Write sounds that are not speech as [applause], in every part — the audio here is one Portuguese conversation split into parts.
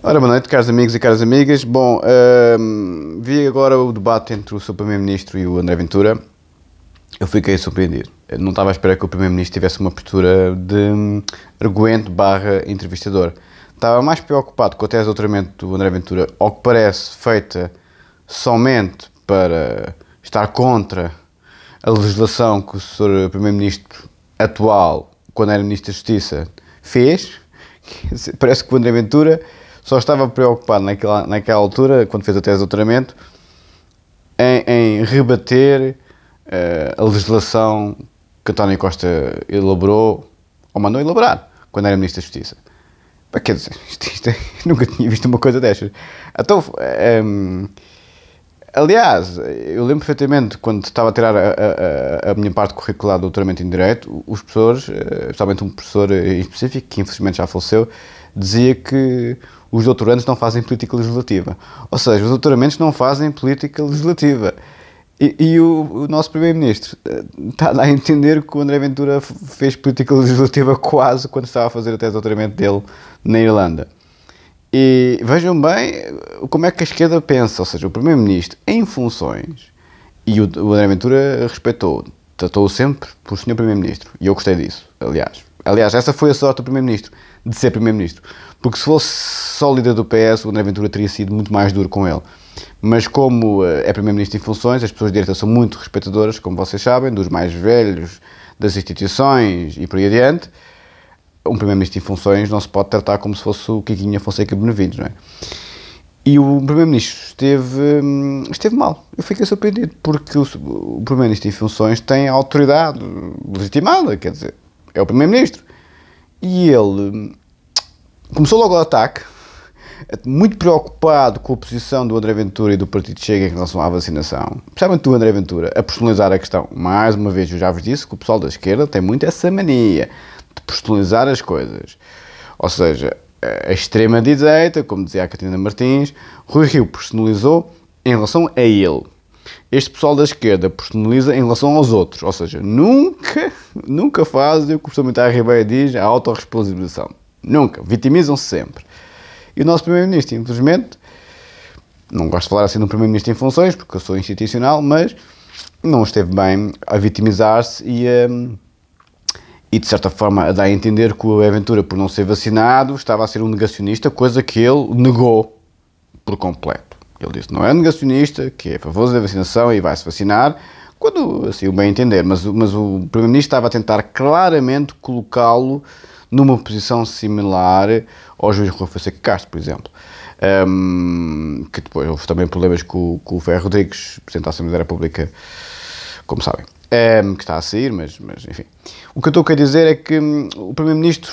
Ora, boa noite, caros amigos e caras amigas. Bom, ehm, vi agora o debate entre o seu Primeiro-Ministro e o André Ventura. Eu fiquei surpreendido. Eu não estava à espera que o Primeiro-Ministro tivesse uma postura de hum, arguente barra entrevistador. Estava mais preocupado com a tese de doutoramento do André Ventura, ao que parece feita somente para estar contra a legislação que o Sr. Primeiro-Ministro atual, quando era Ministro da Justiça, fez. [laughs] Parece que o André Ventura só estava preocupado naquela, naquela altura, quando fez a tese de doutoramento, em, em rebater uh, a legislação que António Costa elaborou, ou mandou elaborar, quando era Ministro da Justiça. Para quer dizer, isto, isto, é, [laughs] nunca tinha visto uma coisa destas. Então, um, ehm, aliás, eu lembro perfeitamente quando estava a tirar a, a, a minha parte curricular do doutoramento em Direito, os professores, eh, especialmente um professor eh, em específico, que infelizmente já faleceu, dizia que os doutorandos não fazem política legislativa. Ou seja, os doutoramentos não fazem política legislativa. E, e o, o, nosso Primeiro-Ministro eh, está a entender que o André Ventura fez política legislativa quase quando estava a fazer até o doutoramento dele na Irlanda. E vejam bem eh, como é que a esquerda pensa, ou seja, o Primeiro-Ministro em funções, e o, o André Ventura respeitou, tratou-o sempre por Sr. Primeiro-Ministro, e eu gostei disso, aliás. Aliás, essa foi a sorte do Primeiro-Ministro, de ser Primeiro-Ministro. Porque se fosse só líder do PS, o André Ventura teria sido muito mais duro com ele. Mas como eh, é Primeiro-Ministro em funções, as pessoas de direita são muito respeitadoras, como vocês sabem, dos mais velhos, das instituições e por aí adiante. Um Primeiro-Ministro em funções não se pode tratar como se fosse o Quiquinha Fonseca Benevides, não é? E o Primeiro-Ministro esteve, hum, esteve mal. Eu fiquei surpreendido, porque o, o Primeiro-Ministro em funções tem autoridade legitimada, quer dizer, é o Primeiro-Ministro. E ele hum, começou logo o ataque, muito preocupado com a posição do André Ventura e do Partido Chega em relação à vacinação, Precisamente do André Ventura, a personalizar a questão. Mais uma vez, eu já vos disse que o pessoal da esquerda tem muito essa mania de personalizar as coisas. Ou seja, a extrema-direita, como dizia a Catarina Martins, Rui Rio personalizou em relação a ele. Este pessoal da esquerda personaliza em relação aos outros, ou seja, nunca, [laughs] nunca faz o que o professor Militar Ribeiro diz, a autorresponsabilização. Nunca. Vitimizam-se sempre. E o nosso Primeiro-Ministro, infelizmente, não gosto de falar assim um Primeiro-Ministro em funções, porque eu sou institucional, mas não esteve bem a vitimizar-se e, um, e, de certa forma, a dar a entender que o Aventura, por não ser vacinado, estava a ser um negacionista, coisa que ele negou por completo. Ele disse não é negacionista, que é a favor da vacinação e vai-se vacinar, quando assim o bem entender, mas, mas o Primeiro-Ministro estava a tentar claramente colocá-lo numa posição similar ao juiz Rui Fonseca Castro, por exemplo. Um, que depois houve também problemas com, com o Ferro Rodrigues, Presidente da Assembleia da República, como sabem. Um, que está a sair, mas, mas enfim. O que eu estou a dizer é que um, o Primeiro-Ministro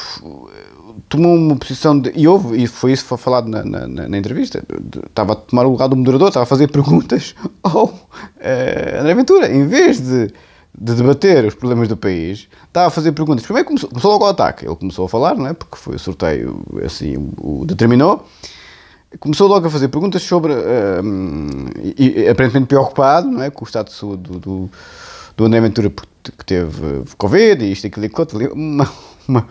eh, tomou uma posição de, e houve, e foi isso que foi falado na, na, na entrevista, de, estava a tomar o lugar do moderador, estava a fazer [laughs] perguntas ao uh, André Ventura, em vez de de debater os problemas do país, está a fazer perguntas. Primeiro começou, começou logo o ataque, ele começou a falar, não é? Porque foi o sorteio, assim o determinou. Começou logo a fazer perguntas sobre. Um, e, aparentemente preocupado, não é? Com o estado de saúde do, do, do André Ventura, que teve Covid e isto, aquilo e aquilo. Uma, uma,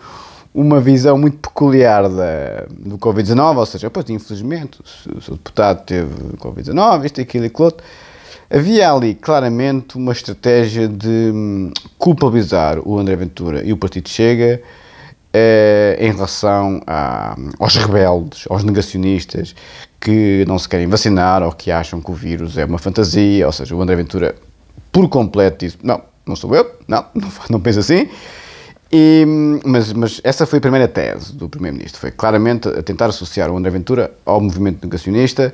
uma visão muito peculiar da, do Covid-19, ou seja, pois, infelizmente, o, o seu deputado teve Covid-19, isto, aquilo e aquilo. Havia ali claramente uma estratégia de hum, culpabilizar o André Ventura e o Partido Chega eh, em relação a, hum, aos rebeldes, aos negacionistas que não se querem vacinar ou que acham que o vírus é uma fantasia. Ou seja, o André Ventura, por completo, disse: Não, não sou eu, não, [laughs] não, não penso assim. E, hum, mas, mas, essa foi a primeira tese do Primeiro-Ministro, foi claramente a tentar associar o André Ventura ao movimento negacionista,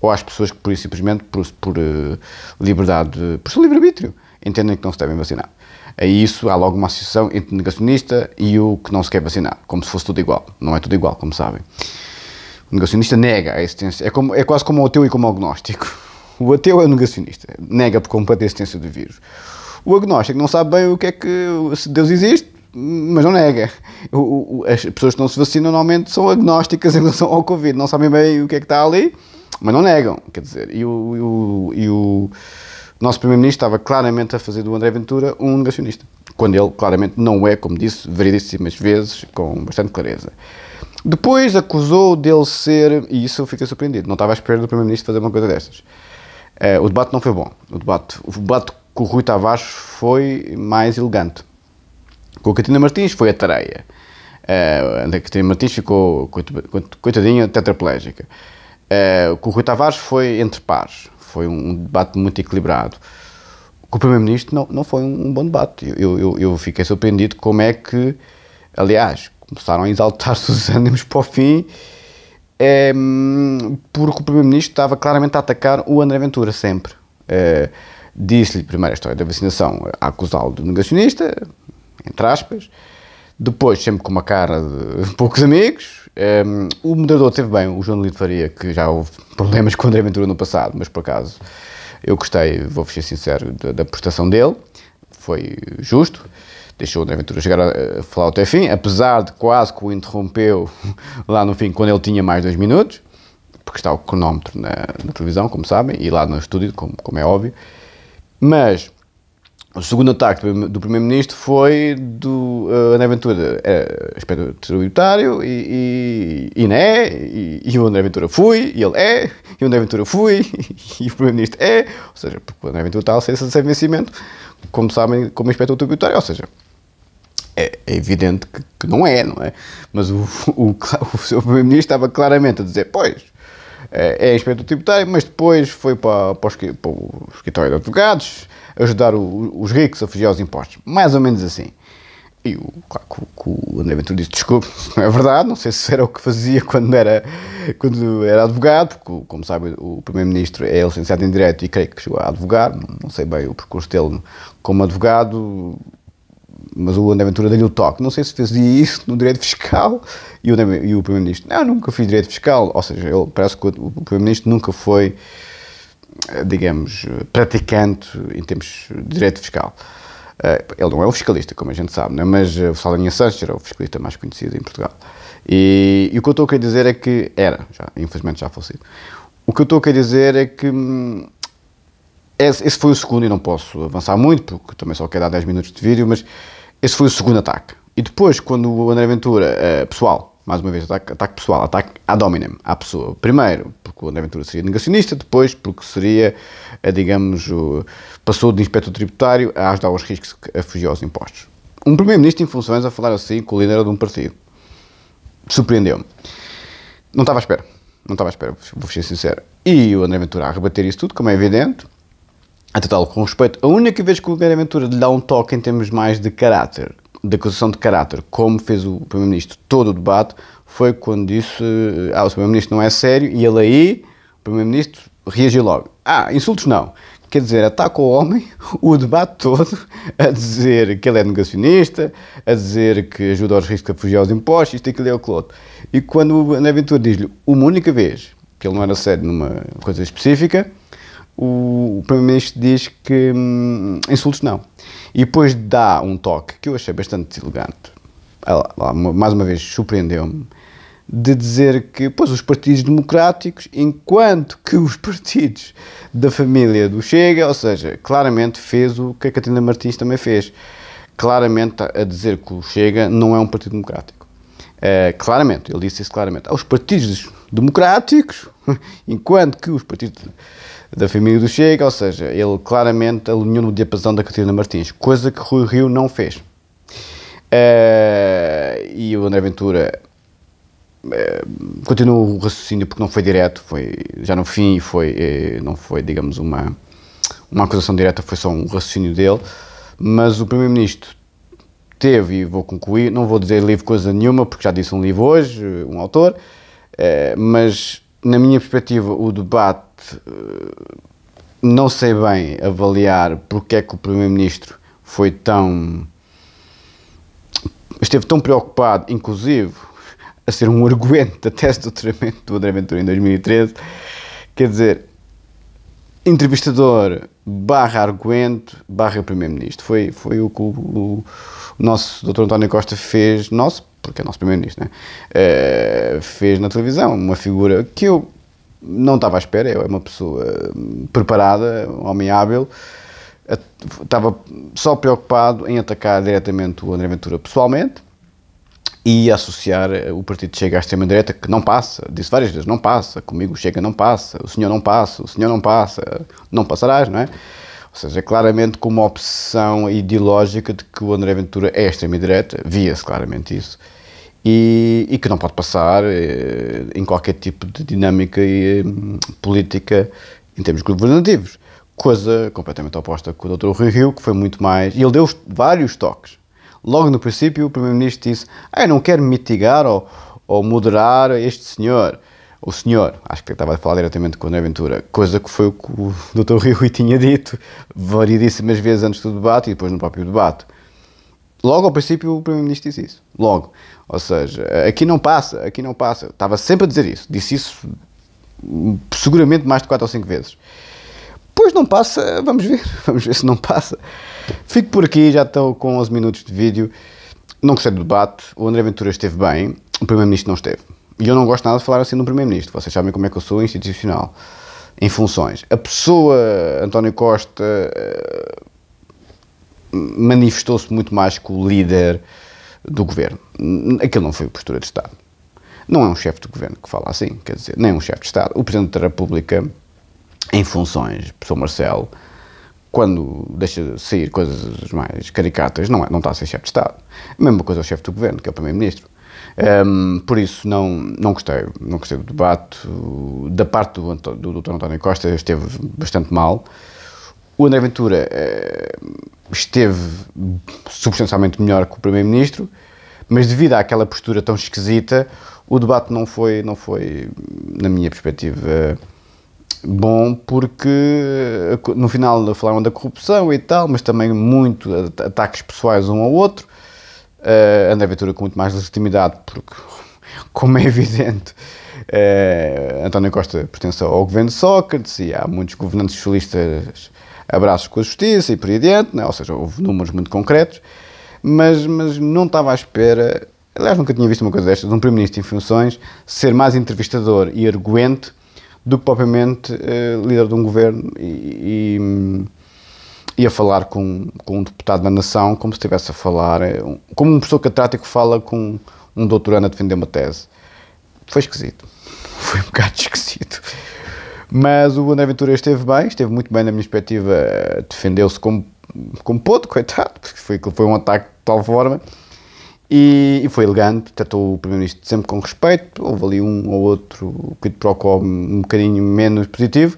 ou às pessoas que, por isso simplesmente, por, por uh, liberdade, por seu livre-arbítrio, entendem que não se devem vacinar. A isso há logo uma associação entre o negacionista e o que não se quer vacinar, como se fosse tudo igual. Não é tudo igual, como sabem. O negacionista nega a existência. É, como, é quase como o ateu e como o agnóstico. O ateu é o negacionista, nega por completo a existência do vírus. O agnóstico não sabe bem o que é que se Deus existe, mas não nega. O, o, as pessoas que não se vacinam normalmente são agnósticas em relação ao Covid, não sabem bem o que é que está ali mas não negam, quer dizer, e o, e o, e o nosso Primeiro-Ministro estava claramente a fazer do André Ventura um negacionista, quando ele claramente não é, como disse, veridíssimas vezes, com bastante clareza. Depois acusou dele ser, e isso eu fiquei surpreendido, não estava à espera do Primeiro-Ministro fazer uma coisa destas. Uh, o debate não foi bom. O debate, o debate com o Rui Tavares foi mais elegante. Com a Catina Martins foi a tareia. Uh, a Catarina Martins ficou, coitadinha, tetraplégica. Eh, com o Rui Tavares foi entre pares, foi um debate muito equilibrado. Com o Primeiro-Ministro não, não foi um, bom debate. Eu, eu, eu, fiquei surpreendido como é que, aliás, começaram a exaltar os [laughs] ânimos para o fim, é, porque o Primeiro-Ministro estava claramente a atacar o André Ventura sempre. Eh, disse-lhe primeiro a história da vacinação, a acusá-lo de negacionista, entre aspas, depois, sempre com uma cara de [laughs] poucos amigos. Um, ehm, o moderador teve bem, o João Lito Faria, que já houve [laughs] problemas com o André Ventura no passado, mas por acaso eu gostei, vou ser sincero, da, da prestação dele. Foi justo deixou o André Ventura chegar a, falar até fim, apesar de quase que o interrompeu [laughs] lá no fim, quando ele tinha mais dois minutos, porque está o cronómetro na, na televisão, como sabem, e lá no estúdio, como, como, é óbvio. Mas o segundo ataque do Primeiro-Ministro foi do uh, André Ventura, é, espero tributário, e, e, e não é, e, e o André Ventura fui, e ele é, e o André Ventura fui, [laughs] e o Primeiro-Ministro é, ou seja, porque o André Ventura está a licença sem vencimento, como sabem, como inspetor tributário, ou seja, é, é evidente que, que, não é, não é? Mas o, o, [laughs] o, o seu Primeiro-Ministro estava claramente a dizer, pois, é, é inspetor tributário, mas depois foi para, para, o, para o escritório de advogados ajudar o, os ricos a fugir aos impostos. Mais ou menos assim. E o, claro, o André Ventura disse: desculpe, [laughs] não é verdade, não sei se era o que fazia quando era, quando era advogado, porque, como sabe, o Primeiro-Ministro é licenciado em Direito e creio que chegou a advogar, não sei bem o percurso dele como advogado, mas o André Ventura deu-lhe o toque. Não sei se fez isso no direito fiscal e o, e o Primeiro-Ministro, não, nunca fiz direito fiscal. Ou seja, ele parece que o Primeiro-Ministro nunca foi, eh, digamos, praticante em termos de direito fiscal. Eh, ele não é o fiscalista, como a gente sabe, não é? mas eh, o Salinha Sanches era o fiscalista mais conhecido em Portugal. E, e, o que eu estou a querer dizer é que era, já, infelizmente já falecido. O que eu estou a querer dizer é que hum, esse, esse, foi o segundo e não posso avançar muito, porque também só quero dar 10 minutos de vídeo, mas esse foi o segundo ataque. E depois, quando o André Ventura, uh, pessoal, mais uma vez, ataque, ataque pessoal, ataque ad hominem, à pessoa. Primeiro, porque o André Ventura seria negacionista, depois, porque seria, uh, digamos, uh, passou de inspetor tributário a ajudar os riscos a fugir aos impostos. Um primeiro-ministro em funções a falar assim com o líder de um partido. Surpreendeu-me. Não estava à espera. Não estava à espera, vou ser sincero. E o André Ventura a rebater isso tudo, como é evidente a total com respeito. A única vez que o Ventura lhe dá um toque em termos mais de caráter, de acusação de caráter, como fez o Primeiro-Ministro todo o debate, foi quando disse: eh, Ah, o Primeiro-Ministro não é sério, e ele aí, o Primeiro-Ministro, reagiu logo: Ah, insultos não. Quer dizer, ataca o homem [laughs] o debate todo a dizer que ele é negacionista, a dizer que ajuda aos riscos a fugir aos impostos, isto, aquilo é o clodo. E quando o André Ventura diz-lhe uma única vez que ele não era sério numa coisa específica, o, o Primeiro-Ministro diz que hum, insultos não. E depois dá um toque que eu achei bastante elegante, mais uma vez surpreendeu-me, de dizer que pois, os partidos democráticos, enquanto que os partidos da família do Chega, ou seja, claramente fez o que a Catarina Martins também fez, claramente tá a dizer que o Chega não é um partido democrático. É, claramente, ele disse isso claramente. Aos partidos democráticos, [laughs] Enquanto que os partidos da família do Chega, ou seja, ele claramente alinhou no diapasão da Catarina Martins, coisa que Rui Rio não fez. Uh, e o André Ventura eh, continua o raciocínio porque não foi direto, foi já no fim, foi, eh, não foi, digamos, uma, uma acusação direta, foi só um raciocínio dele. Mas o Primeiro-Ministro teve, e vou concluir, não vou dizer livre coisa nenhuma, porque já disse um livro hoje, um autor, mas na minha perspectiva, o debate eh, não sei bem avaliar porque é que o Primeiro-Ministro foi tão. esteve tão preocupado, inclusive, a ser um [laughs] arguente da tese do doutoramento do André Ventura em 2013. Quer dizer, entrevistador barra arguente barra Primeiro-Ministro. Foi, foi o que o, o nosso Dr. António Costa fez, nosso porque é nosso primeiro-ministro, né? uh, fez na televisão uma figura que eu não estava à espera, é uma pessoa hum, preparada, um homem hábil, estava só preocupado em atacar diretamente o André Ventura pessoalmente e associar eh, o partido Chega à extrema-direita, que não passa, disse várias vezes, não passa, comigo Chega não passa, o senhor não passa, o senhor não passa, não passarás, não é? Ou seja, claramente com uma obsessão ideológica de que o André Ventura é extrema-direita, via-se claramente isso, e, e, que não pode passar eh, em qualquer tipo de dinâmica e, eh, política em termos governativos. Coisa completamente oposta com o Dr. Rui Rio, que foi muito mais. E ele deu vários toques. Logo no princípio, o Primeiro-Ministro disse: Ah, eu não quero mitigar ou, ou moderar este senhor o senhor, acho que estava a falar diretamente com o André Ventura, coisa que foi o que o Dr. Rui tinha dito variedíssimas vezes antes do debate e depois no próprio debate. Logo ao princípio o Primeiro-Ministro disse isso. Logo. Ou seja, aqui não passa, aqui não passa. Estava sempre a dizer isso. Disse isso hum, seguramente mais de 4 ou 5 vezes. Pois não passa, vamos ver. [laughs] Vamos ver se não passa. Fico por aqui, já estou com 11 minutos de vídeo. Não gostei do debate. O André Ventura esteve bem, o Primeiro-Ministro não esteve e eu não gosto nada de falar assim do Primeiro-Ministro, vocês sabem como é que eu sou institucional, em funções. A pessoa, António Costa, eh, manifestou-se muito mais como líder do governo. Aquilo não foi postura de Estado. Não é um chefe de governo que fala assim, quer dizer, nem é um chefe de Estado. O Presidente da República, em funções, professor Marcelo, quando deixa sair coisas mais caricatas, não, é, não está a ser chefe de Estado. A mesma coisa é o chefe do governo, que é o Primeiro-Ministro. Um, por isso, não, não gostei, não gostei do debate. Da parte do, do, do Dr. António Costa esteve bastante mal. O André Ventura uh, esteve substancialmente melhor que o Primeiro-Ministro, mas devido àquela postura tão esquisita, o debate não foi, não foi na minha perspectiva, bom, porque eh, no final falaram da corrupção e tal, mas também muito ataques pessoais um ao outro uh, eh, André Ventura com muito mais legitimidade, porque, [laughs] como é evidente, uh, António Costa pertence ao governo de Sócrates e há muitos governantes socialistas abraços com a justiça e por aí adiante, né? ou seja, houve números muito concretos, mas, mas não estava à espera, aliás, nunca tinha visto uma coisa destas, de um Primeiro-Ministro em funções ser mais entrevistador e arguente do que propriamente uh, líder de um governo e, e hum, e a falar com, com um deputado da nação como se estivesse a falar, eh, como um professor catrático fala com um doutorando a defender uma tese. Foi esquisito. [laughs] Foi um bocado esquisito. Mas o André Ventura esteve bem, esteve muito bem na minha perspectiva, eh, defendeu-se como, como pôde, coitado, porque foi, foi um ataque de tal forma. E, e foi elegante, tratou o Primeiro-Ministro sempre com respeito, houve ali um ou outro quid pro quo um bocadinho menos positivo,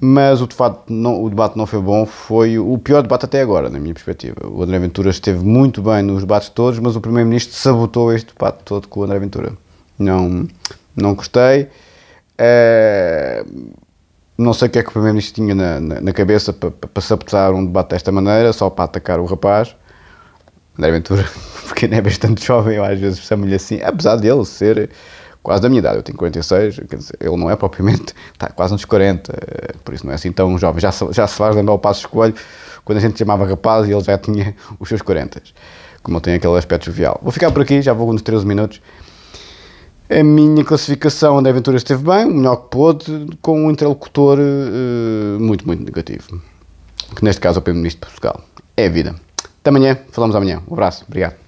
mas o debate, não, o debate não foi bom, foi o pior debate até agora, na minha perspectiva. O André Ventura esteve muito bem nos debates todos, mas o Primeiro-Ministro sabotou este debate todo com o André Ventura. Não, não gostei. Eh, não sei o que é que o Primeiro-Ministro tinha na, na, na cabeça para, para sabotar um debate desta maneira, só para atacar o rapaz. André Ventura, [laughs] porque não é bastante jovem, eu às vezes chamo-lhe assim, apesar dele ser quase da minha idade, eu tenho 46, quer dizer, ele não é propriamente, está [laughs] quase uns 40, eh, por isso não é assim tão jovem. Já, já se faz lembrar o Passo Escolho, quando a gente chamava rapaz e ele já tinha [laughs] os seus 40, como ele tem aquele aspecto jovial. Vou ficar por aqui, já vou nos 13 minutos. A minha classificação da aventura esteve bem, o melhor que pôde, com um interlocutor uh, muito, muito negativo. Que neste caso é o Primeiro-Ministro de Portugal. É a vida. Até amanhã, falamos amanhã. Um abraço, obrigado.